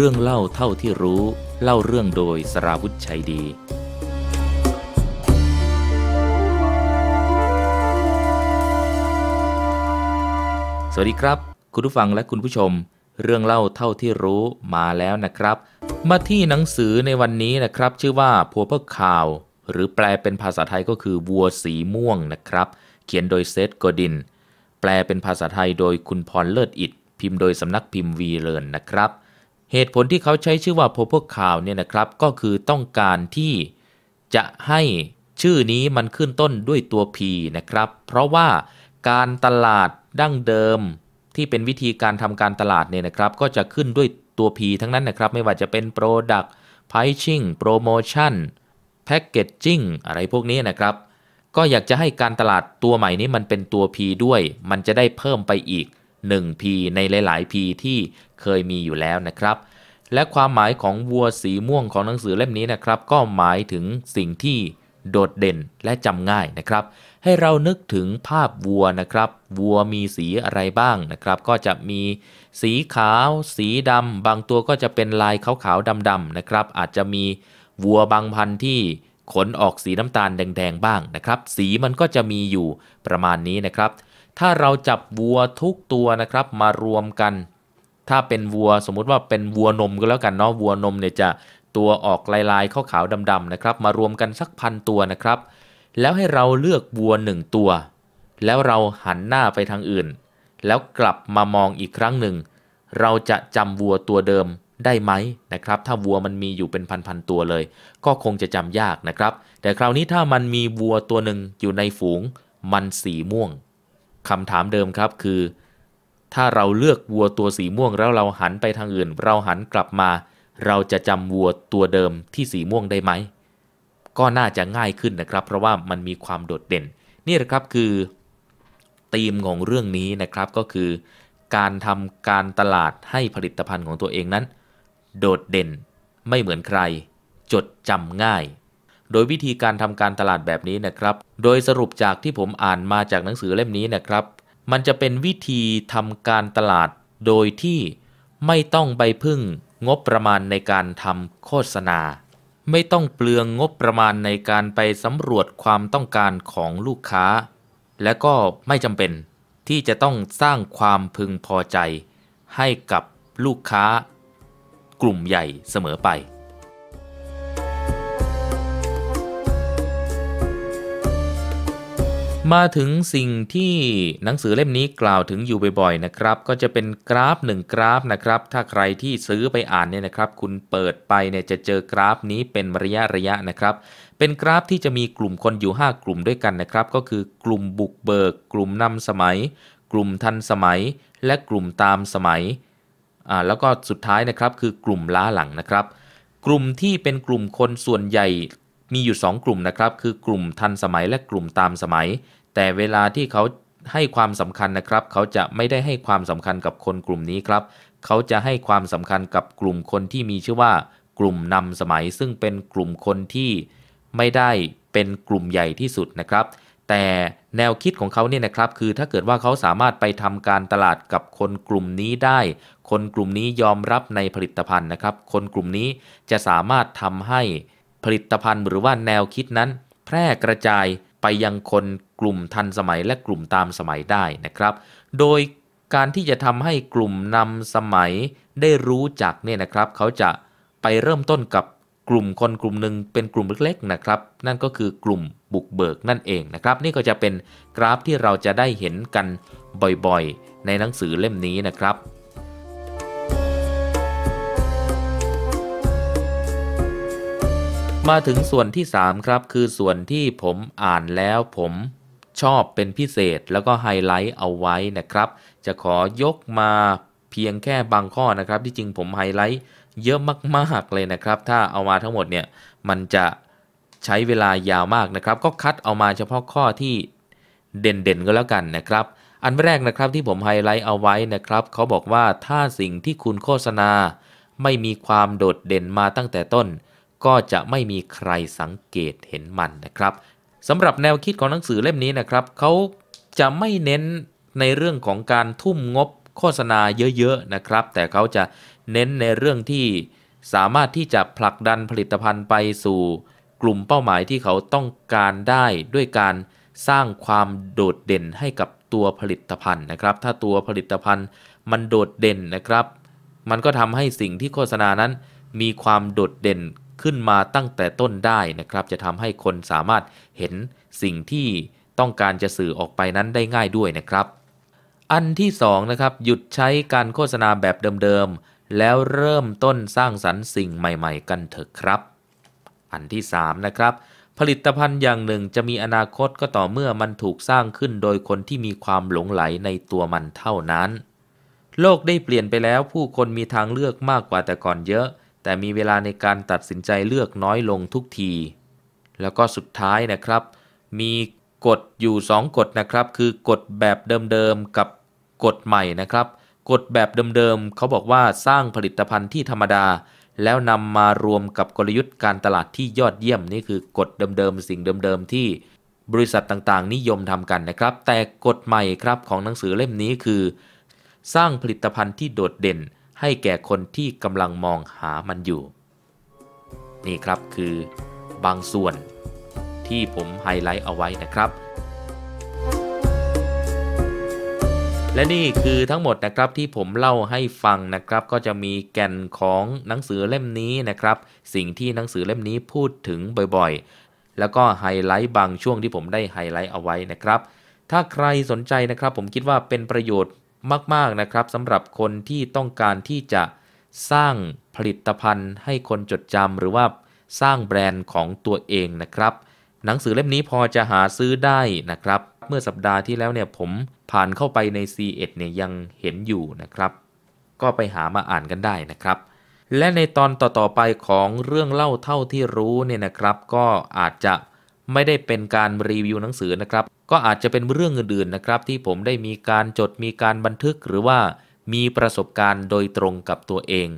เรื่องเล่าเท่าที่รู้ เล่าเรื่องโดยสราวุธชัยดี สวัสดีครับ คุณผู้ฟังและคุณผู้ชม เรื่องเล่าเท่าที่รู้มาแล้วนะครับ มาที่หนังสือในวันนี้นะครับ ชื่อว่าพัวเพื่อข่าว หรือแปลเป็นภาษาไทยก็คือวัวสีม่วงนะครับ เขียนโดยเซธโกดิน แปลเป็นภาษาไทยโดยคุณพรเลิศอิดพิมพ์โดยสำนักพิมพ์วีเลนนะครับเหตุผลที่เขาใช้ชื่อว่าโพพกข่าวเนี่ยนะครับก็คือต้องการที่จะให้ชื่อนี้มันขึ้นต้นด้วยตัว P นะครับ เพราะว่าการตลาดดั้งเดิมที่เป็นวิธีการทำการตลาดเนี่ยนะครับ ก็จะขึ้นด้วยตัว P ทั้งนั้นนะครับ ไม่ว่าจะเป็น Product Pricing Promotion Packaging อะไรพวกนี้นะครับ ก็อยากจะให้การตลาดตัวใหม่นี้มันเป็นตัว P ด้วย มันจะได้เพิ่มไปอีก 1P ในหลายๆ P ที่เคยมีอยู่แล้วนะครับและความหมายของวัวสีม่วงของหนังสือเล่มนี้นะครับ ก็หมายถึงสิ่งที่ โดดเด่นและจำง่ายนะครับ ให้เรานึกถึงภาพวัวนะครับ วัวมีสีอะไรบ้างนะครับ ก็จะมีสีขาว สีดำบางตัวก็จะเป็นลายขาวๆดำๆนะครับ อาจจะมีวัวบางพันธุ์ที่ขนออกสีน้ำตาลแดงๆบ้างนะครับ สีมันก็จะมีอยู่ประมาณนี้นะครับ ถ้าเราจับวัวทุกตัวนะครับมารวมกันถ้าเป็นวัวสมมุติว่าเป็นวัวนมก็แล้วกันเนาะวัวนมเนี่ยจะตัวออกลายๆขาวๆดำๆนะครับ มารวมกันสักพันตัวนะครับ แล้วให้เราเลือกวัวหนึ่งตัว แล้วเราหันหน้าไปทางอื่น แล้วกลับมามองอีกครั้งหนึ่งเราจะจำวัวตัวเดิมได้ไหมนะครับ ถ้าวัวมันมีอยู่เป็นพันๆตัวเลย ก็คงจะจำยากนะครับ แต่คราวนี้ถ้ามันมีวัวตัวหนึ่งอยู่ในฝูงมันสีม่วงคำถามเดิมครับคือถ้าเราเลือกวัวตัวสีม่วงแล้วเราหันไปทางอื่น เราหันกลับมา เราจะจำวัวตัวเดิมที่สีม่วงได้ไหมก็น่าจะง่ายขึ้นนะครับ เพราะว่ามันมีความโดดเด่น นี่นะครับคือธีมของเรื่องนี้นะครับก็คือการทำการตลาดให้ผลิตภัณฑ์ของตัวเองนั้น โดดเด่นไม่เหมือนใคร จดจำง่าย โดยวิธีการทำการตลาดแบบนี้นะครับ โดยสรุปจากที่ผมอ่านมาจากหนังสือเล่มนี้นะครับมันจะเป็นวิธีทำการตลาดโดยที่ไม่ต้องใบพึ่งงบประมาณในการทำโฆษณา ไม่ต้องเปลืองงบประมาณในการไปสำรวจความต้องการของลูกค้า และก็ไม่จำเป็นที่จะต้องสร้างความพึงพอใจ ให้กับลูกค้ากลุ่มใหญ่เสมอไปมาถึงสิ่งที่หนังสือเล่มนี้กล่าวถึงอยู่บ่อยๆนะครับ ก็จะเป็นกราฟหนึ่งกราฟนะครับ ถ้าใครที่ซื้อไปอ่านเนี่ยนะครับ คุณเปิดไปเนี่ยจะเจอกราฟนี้เป็นระยะระยะนะครับ เป็นกราฟที่จะมีกลุ่มคนอยู่ 5 กลุ่มด้วยกันนะครับ ก็คือกลุ่มบุกเบิก กลุ่มนำสมัย กลุ่มทันสมัย และกลุ่มตามสมัย อ่า แล้วก็สุดท้ายนะครับ คือกลุ่มล้าหลังนะครับ กลุ่มที่เป็นกลุ่มคนส่วนใหญ่มีอยู่ 2 กลุ่มนะครับ คือกลุ่มทันสมัยและกลุ่มตามสมัยแต่เวลาที่เขาให้ความสำคัญนะครับ เขาจะไม่ได้ให้ความสำคัญกับคนกลุ่มนี้ครับ เขาจะให้ความสำคัญกับกลุ่มคนที่มีชื่อว่า กลุ่มนำสมัย ซึ่งเป็นกลุ่มคนที่ไม่ได้เป็นกลุ่มใหญ่ที่สุดนะครับ แต่แนวคิดของเขาเนี่ยนะครับ คือถ้าเกิดว่าเขาสามารถไปทำการตลาดกับคนกลุ่มนี้ได้ คนกลุ่มนี้ยอมรับในผลิตภัณฑ์นะครับ คนกลุ่มนี้จะสามารถทำให้ผลิตภัณฑ์หรือว่าแนวคิดนั้น แพร่กระจายไปยังคนกลุ่มทันสมัยและกลุ่มตามสมัยได้นะครับ โดยการที่จะทำให้กลุ่มนำสมัย ได้รู้จักเนี่ย นะครับ เขาจะไปเริ่มต้นกับกลุ่มคนกลุ่มหนึ่งเป็นกลุ่มเล็ก ๆ นะครับ นั่นก็คือกลุ่ม บุก เบิกนั่นเองนะครับ นี่ก็จะเป็นกราฟที่เราจะได้เห็นกันบ่อยๆ ในหนังสือเล่มนี้นะครับมาถึงส่วนที่ 3 ครับคือส่วนที่ผมอ่านแล้วผมชอบเป็นพิเศษแล้วก็ไฮไลท์เอาไว้นะครับ จะขอยกมาเพียงแค่บางข้อนะครับ ที่จริงผมไฮไลท์เยอะมากๆเลยนะครับ ถ้าเอามาทั้งหมดเนี่ยมันจะใช้เวลายาวมากนะครับ ก็คัดเอามาเฉพาะข้อที่เด่นๆก็แล้วกันนะครับ อันแรกนะครับที่ผมไฮไลท์เอาไว้นะครับ เขาบอกว่าถ้าสิ่งที่คุณโฆษณา ไม่มีความโดดเด่นมาตั้งแต่ต้นก็จะไม่มีใครสังเกตเห็นมันนะครับสำหรับแนวคิดของหนังสือเล่มนี้นะครับ เขาจะไม่เน้นในเรื่องของการทุ่มงบโฆษณาเยอะ ๆ นะครับ แต่เขาจะเน้นในเรื่องที่สามารถที่จะผลักดันผลิตภัณฑ์ไปสู่กลุ่มเป้าหมายที่เขาต้องการได้ด้วยการสร้างความโดดเด่นให้กับตัวผลิตภัณฑ์นะครับ ถ้าตัวผลิตภัณฑ์มันโดดเด่นนะครับ มันก็ทำให้สิ่งที่โฆษณานั้นมีความโดดเด่นขึ้นมาตั้งแต่ต้นได้นะครับ จะทำให้คนสามารถเห็นสิ่งที่ต้องการจะสื่อออกไปนั้นได้ง่ายด้วยนะครับ อันที่2นะครับหยุดใช้การโฆษณาแบบเดิมๆแล้วเริ่มต้นสร้างสรรค์สิ่งใหม่ๆ กันเถอะครับ อันที่3นะครับผลิตภัณฑ์อย่างหนึ่งจะมีอนาคตก็ต่อเมื่อมันถูกสร้างขึ้นโดยคนที่มีความหลงไหลในตัวมันเท่านั้น โลกได้เปลี่ยนไปแล้วผู้คนมีทางเลือกมากกว่าแต่ก่อนเยอะแต่มีเวลาในการตัดสินใจเลือกน้อยลงทุกที แล้วก็สุดท้ายนะครับ มีกฎอยู่ 2กฎนะครับ คือกฎแบบเดิมๆกับกฎใหม่นะครับกฎแบบเดิม ๆเขาบอกว่าสร้างผลิตภัณฑ์ที่ธรรมดา แล้วนำมารวมกับกลยุทธ์การตลาดที่ยอดเยี่ยมนี่คือกฎเดิมๆสิ่งเดิมๆที่ บริษัทต่างๆนิยมทำกันนะครับ แต่กฎใหม่ครับของหนังสือเล่มนี้คือ สร้างผลิตภัณฑ์ที่โดดเด่นให้แก่คนที่กำลังมองหามันอยู่ นี่ครับคือบางส่วนที่ผมไฮไลท์เอาไว้นะครับและนี่คือทั้งหมดนะครับที่ผมเล่าให้ฟังนะครับ ก็จะมีแก่นของหนังสือเล่มนี้นะครับ สิ่งที่หนังสือเล่มนี้พูดถึงบ่อยๆ แล้วก็ไฮไลท์บางช่วงที่ผมได้ไฮไลท์เอาไว้นะครับ ถ้าใครสนใจนะครับ ผมคิดว่าเป็นประโยชน์มากๆนะครับสำหรับคนที่ต้องการที่จะสร้างผลิตภัณฑ์ให้คนจดจำหรือว่าสร้างแบรนด์ของตัวเองนะครับ หนังสือเล่มนี้พอจะหาซื้อได้นะครับ เมื่อสัปดาห์ที่แล้วเนี่ยผมผ่านเข้าไปใน C1 เนี่ยยังเห็นอยู่นะครับ ก็ไปหามาอ่านกันได้นะครับ และในตอนต่อๆไปของเรื่องเล่าเท่าที่รู้เนี่ยนะครับ ก็อาจจะไม่ได้เป็นการรีวิวหนังสือนะครับก็อาจจะเป็นเรื่องอื่นๆนะครับที่ผมได้มีการจดมีการบันทึกหรือว่ามีประสบการณ์โดยตรงกับตัวเอง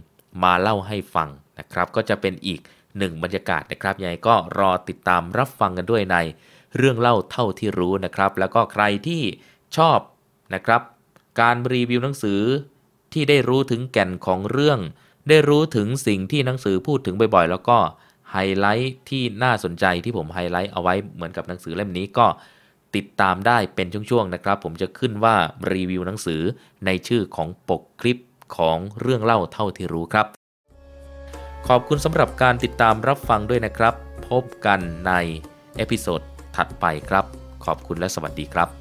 มาเล่าให้ฟังนะครับ ก็จะเป็นอีกหนึ่งบรรยากาศนะครับยังไงก็รอติดตามรับฟังกันด้วยใน เรื่องเล่าเท่าที่รู้นะครับ แล้วก็ใครที่ชอบนะครับ การรีวิวหนังสือ ที่ได้รู้ถึงแก่นของเรื่อง ได้รู้ถึงสิ่งที่หนังสือพูดถึงบ่อย ๆ แล้วก็ไฮไลท์ที่น่าสนใจที่ผมไฮไลท์เอาไว้เหมือนกับหนังสือเล่มนี้ก็ติดตามได้เป็นช่วงๆนะครับผมจะขึ้นว่ารีวิวหนังสือในชื่อของปกคลิปของเรื่องเล่าเท่าที่รู้ครับ ขอบคุณสำหรับการติดตามรับฟังด้วยนะครับ พบกันในเอพิโซดถัดไปครับ ขอบคุณและสวัสดีครับ